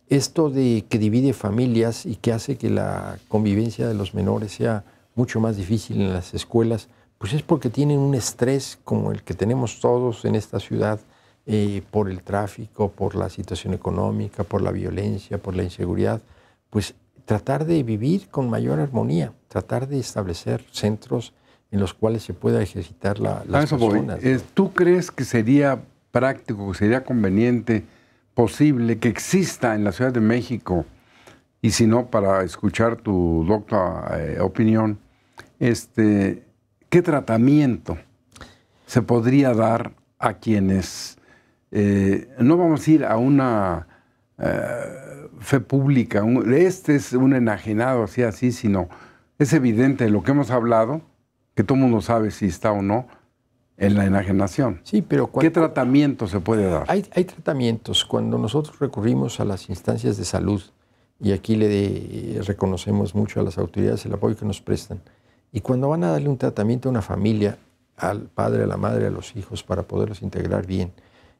Esto de que divide familias y que hace que la convivencia de los menores sea mucho más difícil en las escuelas, pues es porque tienen un estrés como el que tenemos todos en esta ciudad eh, por el tráfico, por la situación económica, por la violencia, por la inseguridad. Pues tratar de vivir con mayor armonía, tratar de establecer centros en los cuales se pueda ejercitar la, las eh, ¿Tú crees que sería práctico, que sería conveniente, posible que exista en la Ciudad de México, y si no, para escuchar tu doctora eh, opinión, este, qué tratamiento se podría dar a quienes, eh, no vamos a ir a una fe pública. este es un enajenado así, así, sino es evidente lo que hemos hablado, que todo el mundo sabe si está o no en la enajenación. Sí, pero ¿qué tratamiento se puede dar? Hay, tratamientos. Cuando nosotros recurrimos a las instancias de salud, y aquí le eh, reconocemos mucho a las autoridades el apoyo que nos prestan, y cuando van a darle un tratamiento a una familia, al padre, a la madre, a los hijos, para poderlos integrar bien,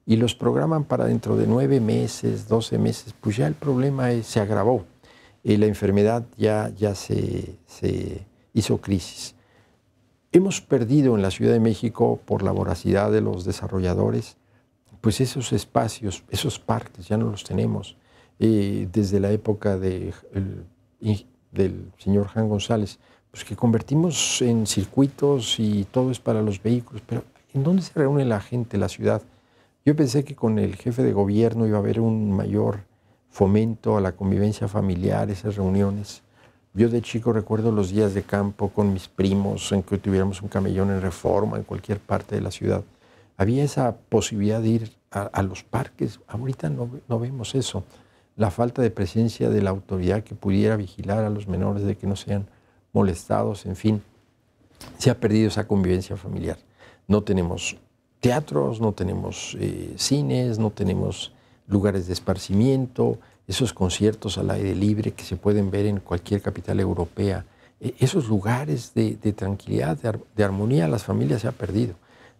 y los programan para dentro de nueve meses, doce meses, pues ya el problema se agravó y la enfermedad ya, ya se, hizo crisis. Hemos perdido en la Ciudad de México, por la voracidad de los desarrolladores, pues esos espacios, esos parques, ya no los tenemos. desde la época de, del señor Juan González, pues que convertimos en circuitos y todo es para los vehículos, pero ¿en dónde se reúne la gente, la ciudad? Yo pensé que con el jefe de gobierno iba a haber un mayor fomento a la convivencia familiar, esas reuniones. Yo de chico recuerdo los días de campo con mis primos, en que tuviéramos un camellón en reforma, en cualquier parte de la ciudad. Había esa posibilidad de ir a, los parques. Ahorita no, no vemos eso. La falta de presencia de la autoridad que pudiera vigilar a los menores de que no sean molestados, en fin. Se ha perdido esa convivencia familiar. No tenemos teatros, no tenemos eh, cines, no tenemos lugares de esparcimiento, esos conciertos al aire libre que se pueden ver en cualquier capital europea, e, esos lugares de, tranquilidad, de, armonía, las familias se han perdido.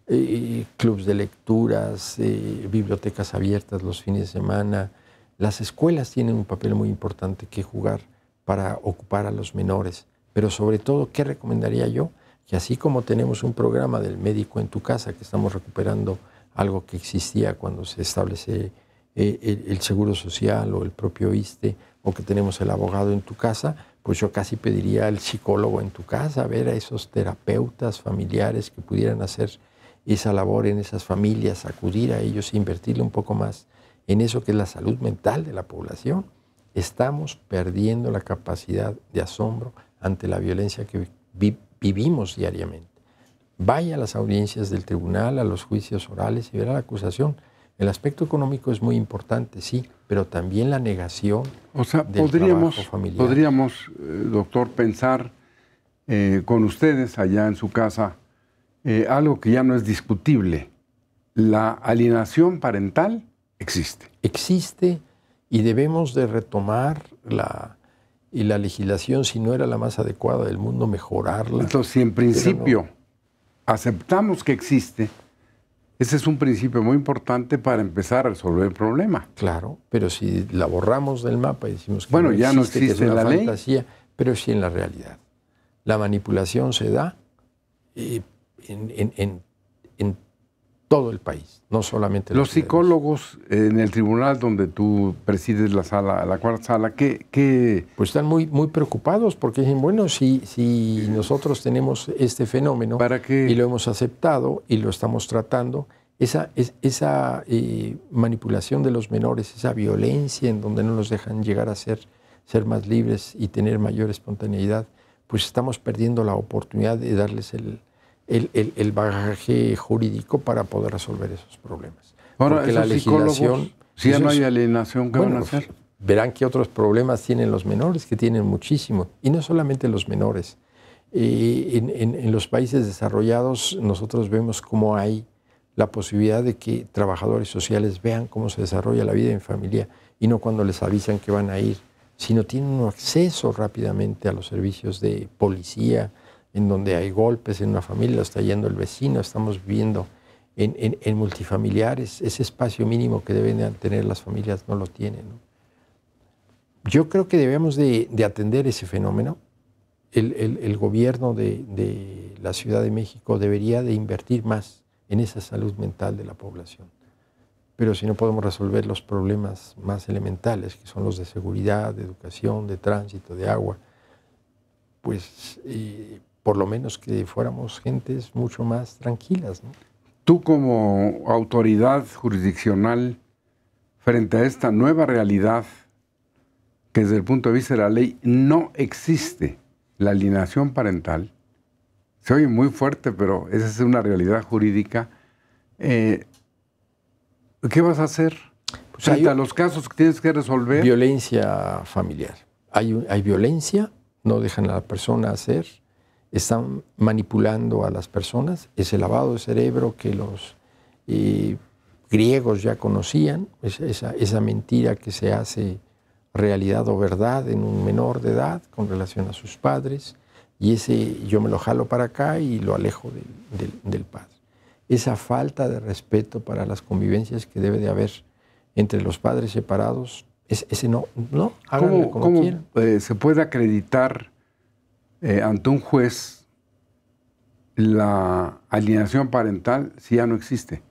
Eh, clubs de lecturas, eh, bibliotecas abiertas los fines de semana, las escuelas tienen un papel muy importante que jugar para ocupar a los menores, pero sobre todo, ¿qué recomendaría yo? que así como tenemos un programa del médico en tu casa, que estamos recuperando algo que existía cuando se establece eh, el, seguro social o el propio ISTE, o que tenemos el abogado en tu casa, pues yo casi pediría al psicólogo en tu casa, ver a esos terapeutas familiares que pudieran hacer esa labor en esas familias, acudir a ellos e invertirle un poco más en eso que es la salud mental de la población. Estamos perdiendo la capacidad de asombro ante la violencia que vive vivimos diariamente. Vaya a las audiencias del tribunal, a los juicios orales y verá la acusación. El aspecto económico es muy importante, sí, pero también la negación o sea, del podríamos, familiar. Podríamos, eh, doctor, pensar eh, con ustedes allá en su casa eh, algo que ya no es discutible. La alienación parental existe. Existe y debemos de retomar la, y la legislación, si no era la más adecuada del mundo, mejorarla. Entonces, si en principio aceptamos que existe, ese es un principio muy importante para empezar a resolver el problema. Claro, pero si la borramos del mapa y decimos que bueno, no existe, ya no existe que la fantasía, pero sí en la realidad. La manipulación se da eh, en todo el país, no solamente. Los, psicólogos en el tribunal donde tú presides la sala, la cuarta sala, ¿qué, Pues están muy, muy preocupados porque dicen, bueno, si, si nosotros tenemos este fenómeno y lo hemos aceptado y lo estamos tratando, esa, es, esa eh, manipulación de los menores, esa violencia en donde no los dejan llegar a ser, ser más libres y tener mayor espontaneidad, pues estamos perdiendo la oportunidad de darles el, el, el, bagaje jurídico para poder resolver esos problemas. Ahora, Porque la legislación... Si ya no hay alienación, ¿qué van a hacer? Verán que otros problemas tienen los menores, que tienen muchísimo. Y no solamente los menores. Eh, en, en, los países desarrollados nosotros vemos cómo hay la posibilidad de que trabajadores sociales vean cómo se desarrolla la vida en familia y no cuando les avisan que van a ir, sino tienen un acceso rápidamente a los servicios de policía, en donde hay golpes en una familia, está yendo el vecino, estamos viviendo en, multifamiliares, ese espacio mínimo que deben tener las familias no lo tienen. Yo creo que debemos de, atender ese fenómeno. El, gobierno de, la Ciudad de México debería de invertir más en esa salud mental de la población. Pero si no podemos resolver los problemas más elementales, que son los de seguridad, de educación, de tránsito, de agua, pues eh, por lo menos que fuéramos gentes mucho más tranquilas. Tú como autoridad jurisdiccional, frente a esta nueva realidad, que desde el punto de vista de la ley no existe la alineación parental, se oye muy fuerte, pero esa es una realidad jurídica, eh, ¿qué vas a hacer? Pues a los casos que tienes que resolver. Violencia familiar. Hay, hay violencia, no dejan a la persona hacer están manipulando a las personas, ese lavado de cerebro que los eh, griegos ya conocían, esa, mentira que se hace realidad o verdad en un menor de edad con relación a sus padres, y ese yo me lo jalo para acá y lo alejo del, del, padre. Esa falta de respeto para las convivencias que debe de haber entre los padres separados, es, ese no, no, eh, se puede acreditar eh, ante un juez la alienación parental si ya no existe?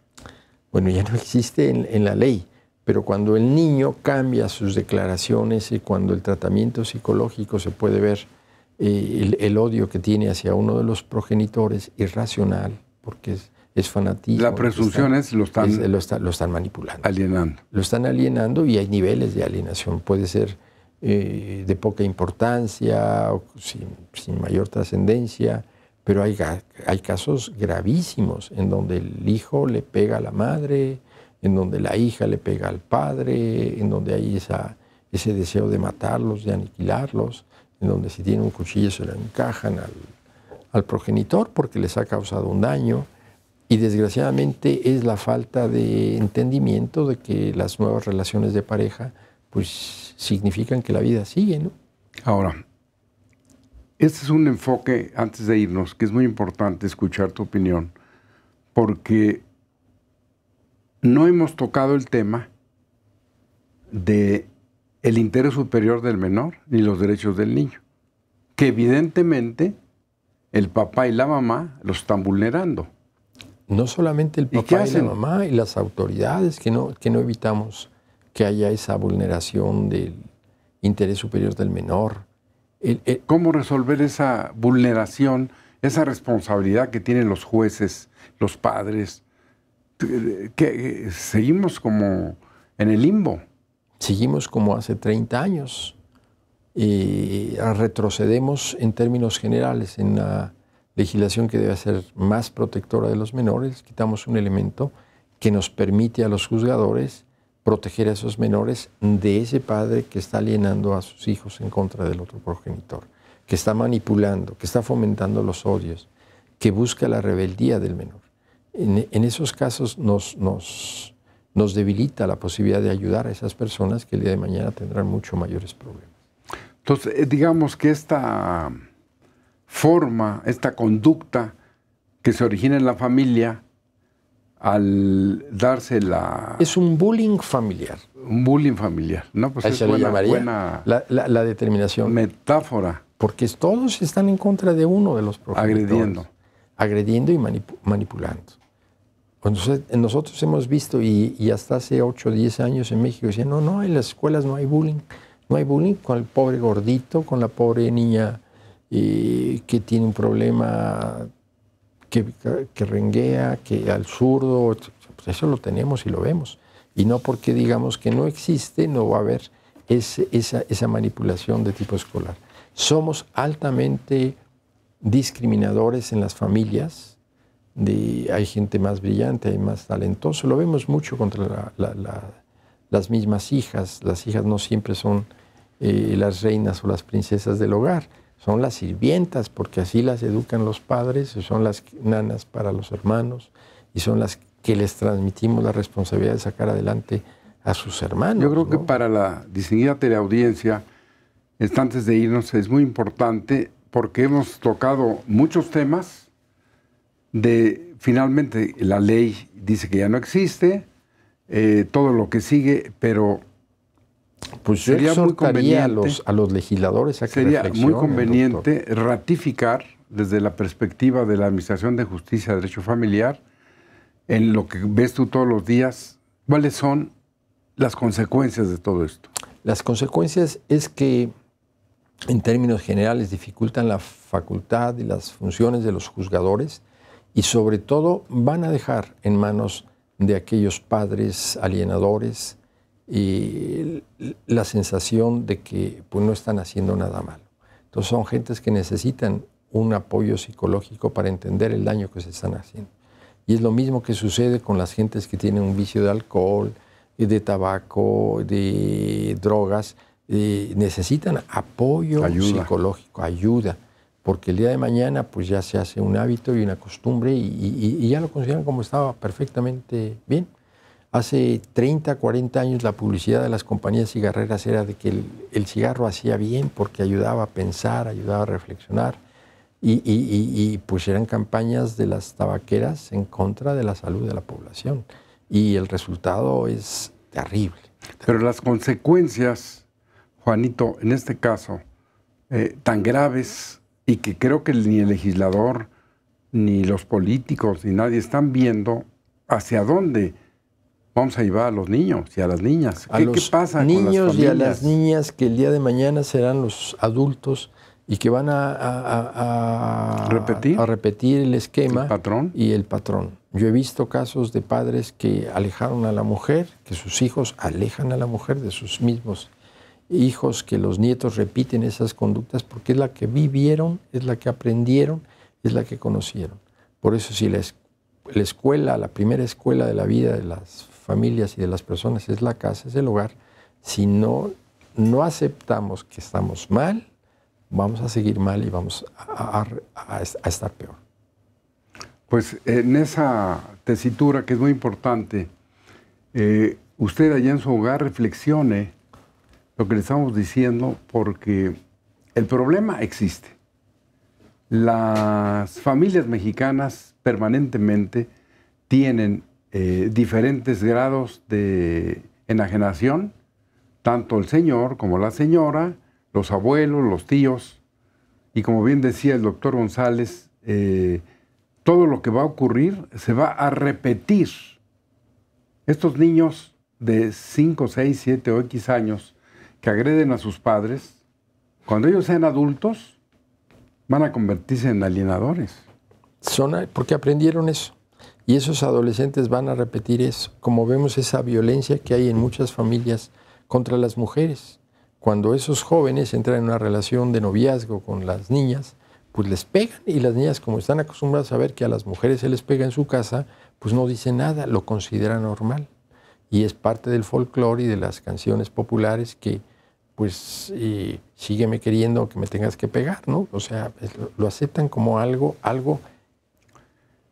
Bueno, ya no existe en, la ley, pero cuando el niño cambia sus declaraciones y cuando el tratamiento psicológico se puede ver eh, el, odio que tiene hacia uno de los progenitores irracional, porque es, fanatismo. La presunción es, lo están, están manipulando. Alienando. Lo están alienando y hay niveles de alienación. Puede ser eh, de poca importancia, o sin, mayor trascendencia, pero hay, casos gravísimos en donde el hijo le pega a la madre, en donde la hija le pega al padre, en donde hay esa, ese deseo de matarlos, de aniquilarlos, en donde si tienen un cuchillo se le encajan al progenitor porque les ha causado un daño. Y desgraciadamente es la falta de entendimiento de que las nuevas relaciones de pareja pues significan que la vida sigue, ¿no? Ahora, este es un enfoque, antes de irnos, que es muy importante escuchar tu opinión, porque no hemos tocado el tema de el interés superior del menor ni los derechos del niño, que evidentemente el papá y la mamá los están vulnerando. No solamente el papá y, la mamá y las autoridades que no, que no evitamos que haya esa vulneración del interés superior del menor. ¿Cómo resolver esa vulneración, esa responsabilidad que tienen los jueces, los padres? seguimos como en el limbo. Seguimos como hace 30 años. Y eh, retrocedemos en términos generales en la legislación que debe ser más protectora de los menores. Quitamos un elemento que nos permite a los juzgadores proteger a esos menores de ese padre que está alienando a sus hijos en contra del otro progenitor, que está manipulando, que está fomentando los odios, que busca la rebeldía del menor. En, esos casos nos, nos, nos debilita la posibilidad de ayudar a esas personas que el día de mañana tendrán mucho mayores problemas. Entonces, eh, digamos que esta forma, esta conducta que se origina en la familia, al darse la... Es un bullying familiar. Un bullying familiar, ¿no? Pues buena, la, determinación. Metáfora. Porque todos están en contra de uno de los profesores. Agrediendo. Agrediendo y manipulando. nosotros hemos visto, y, hasta hace 8 o 10 años en México, decían, no, no, en las escuelas no hay bullying. No hay bullying con el pobre gordito, con la pobre niña eh, que tiene un problema que, renguea, que al zurdo, pues eso lo tenemos y lo vemos. Y no porque digamos que no existe, no va a haber esa, manipulación de tipo escolar. Somos altamente discriminadores en las familias, hay gente más brillante, hay más talentoso, lo vemos mucho contra las mismas hijas, las hijas no siempre son eh, las reinas o las princesas del hogar, son las sirvientas, porque así las educan los padres, son las nanas para los hermanos, y son las que les transmitimos la responsabilidad de sacar adelante a sus hermanos. Yo creo que para la distinguida teleaudiencia, antes de irnos, es muy importante porque hemos tocado muchos temas de finalmente la ley dice que ya no existe, eh, todo lo que sigue, pero pues sería muy conveniente a los, legisladores a Sería muy conveniente ratificar desde la perspectiva de la Administración de Justicia de Derecho Familiar, en lo que ves tú todos los días, cuáles son las consecuencias de todo esto. Las consecuencias es que, en términos generales, dificultan la facultad y las funciones de los juzgadores y, sobre todo, van a dejar en manos de aquellos padres alienadores, y la sensación de que pues, no están haciendo nada malo. Entonces son gentes que necesitan un apoyo psicológico para entender el daño que se están haciendo. Y es lo mismo que sucede con las gentes que tienen un vicio de alcohol, de tabaco, de drogas. Eh, necesitan apoyo psicológico, ayuda, porque el día de mañana pues ya se hace un hábito y una costumbre y ya lo consideran como estaba perfectamente bien. Hace 30, 40 años la publicidad de las compañías cigarreras era de que el, cigarro hacía bien porque ayudaba a pensar, ayudaba a reflexionar. Y, y, pues, eran campañas de las tabaqueras en contra de la salud de la población. Y el resultado es terrible. Pero las consecuencias, Juanito, en este caso, eh, tan graves y que creo que ni el legislador, ni los políticos, ni nadie están viendo hacia dónde vamos a llevar a los niños y a las niñas. ¿Qué, a los pasa niños y a las niñas que el día de mañana serán los adultos y que van a, ¿Repetir? el esquema y el patrón. Yo he visto casos de padres que alejaron a la mujer, que sus hijos alejan a la mujer de sus mismos hijos, que los nietos repiten esas conductas porque es la que vivieron, es la que aprendieron, es la que conocieron. Por eso si la, la escuela, la primera escuela de la vida de las familias y de las personas es la casa, es el hogar. Si no, no aceptamos que estamos mal, vamos a seguir mal y vamos a, estar peor. Pues en esa tesitura que es muy importante, eh, usted allá en su hogar reflexione lo que le estamos diciendo porque el problema existe. Las familias mexicanas permanentemente tienen eh, diferentes grados de enajenación, tanto el señor como la señora, los abuelos, los tíos, y como bien decía el doctor González, eh, todo lo que va a ocurrir se va a repetir. Estos niños de 5, 6, 7 o X años que agreden a sus padres, cuando ellos sean adultos, van a convertirse en alienadores. Son porque aprendieron eso. Y esos adolescentes van a repetir eso, como vemos esa violencia que hay en muchas familias contra las mujeres. Cuando esos jóvenes entran en una relación de noviazgo con las niñas, pues les pegan y las niñas como están acostumbradas a ver que a las mujeres se les pega en su casa, pues no dicen nada, lo consideran normal. Y es parte del folclore y de las canciones populares que pues eh, sígueme queriendo que me tengas que pegar, ¿no? O sea, lo aceptan como algo, algo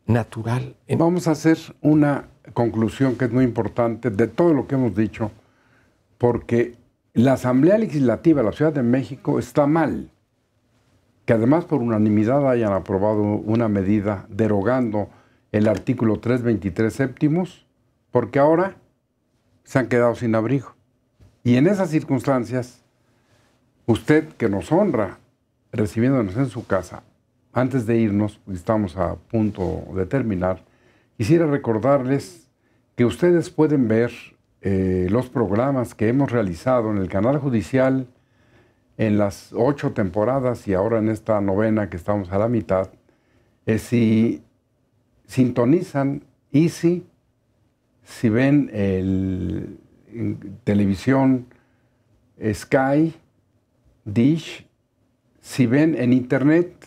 natural. Vamos a hacer una conclusión que es muy importante de todo lo que hemos dicho, porque la Asamblea Legislativa de la Ciudad de México está mal, que además por unanimidad hayan aprobado una medida derogando el artículo 323 séptimos, porque ahora se han quedado sin abrigo. Y en esas circunstancias, usted que nos honra recibiéndonos en su casa, antes de irnos, estamos a punto de terminar, quisiera recordarles que ustedes pueden ver eh, los programas que hemos realizado en el canal judicial en las ocho temporadas y ahora en esta novena que estamos a la mitad. si sintonizan y si, si ven televisión Sky, Dish, si ven en internet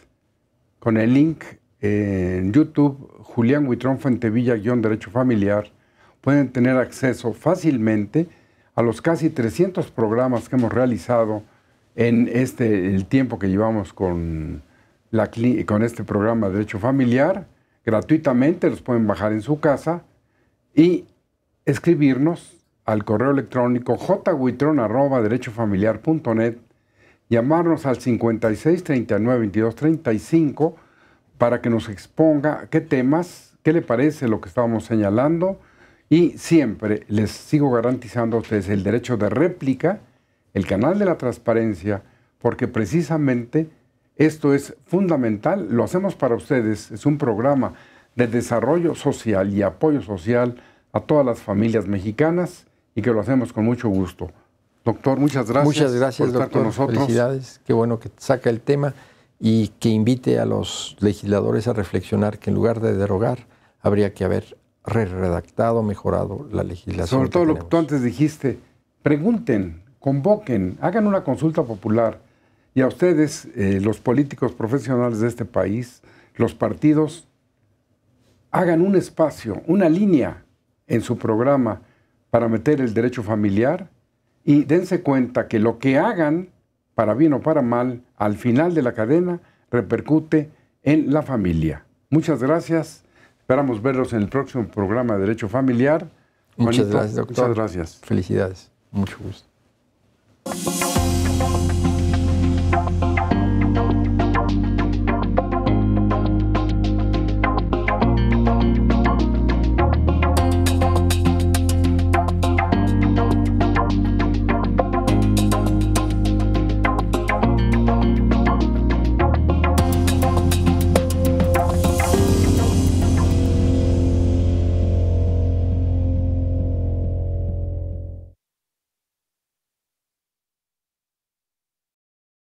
con el link en YouTube, Julián Huitrón Fuentevilla-Derecho Familiar, pueden tener acceso fácilmente a los casi 300 programas que hemos realizado en este, el tiempo que llevamos con, la, con este programa Derecho Familiar. Gratuitamente los pueden bajar en su casa y escribirnos al correo electrónico derechofamiliar.net llamarnos al 56 39 22 35 para que nos exponga qué temas, qué le parece lo que estábamos señalando. Y siempre les sigo garantizando a ustedes el derecho de réplica, el canal de la transparencia, porque precisamente esto es fundamental. Lo hacemos para ustedes. Es un programa de desarrollo social y apoyo social a todas las familias mexicanas y que lo hacemos con mucho gusto. Doctor, muchas gracias. Muchas gracias, por estar doctor. Con nosotros. Felicidades. Qué bueno que saca el tema y que invite a los legisladores a reflexionar que en lugar de derogar, habría que haber redactado, mejorado la legislación. Sobre todo lo que tú antes dijiste, pregunten, convoquen, hagan una consulta popular y a ustedes, eh, los políticos profesionales de este país, los partidos, hagan un espacio, una línea en su programa para meter el derecho familiar y dense cuenta que lo que hagan, para bien o para mal, al final de la cadena repercute en la familia. Muchas gracias. Esperamos verlos en el próximo programa de Derecho Familiar. Muchas gracias, doctor. Muchas gracias. Felicidades. Mucho gusto.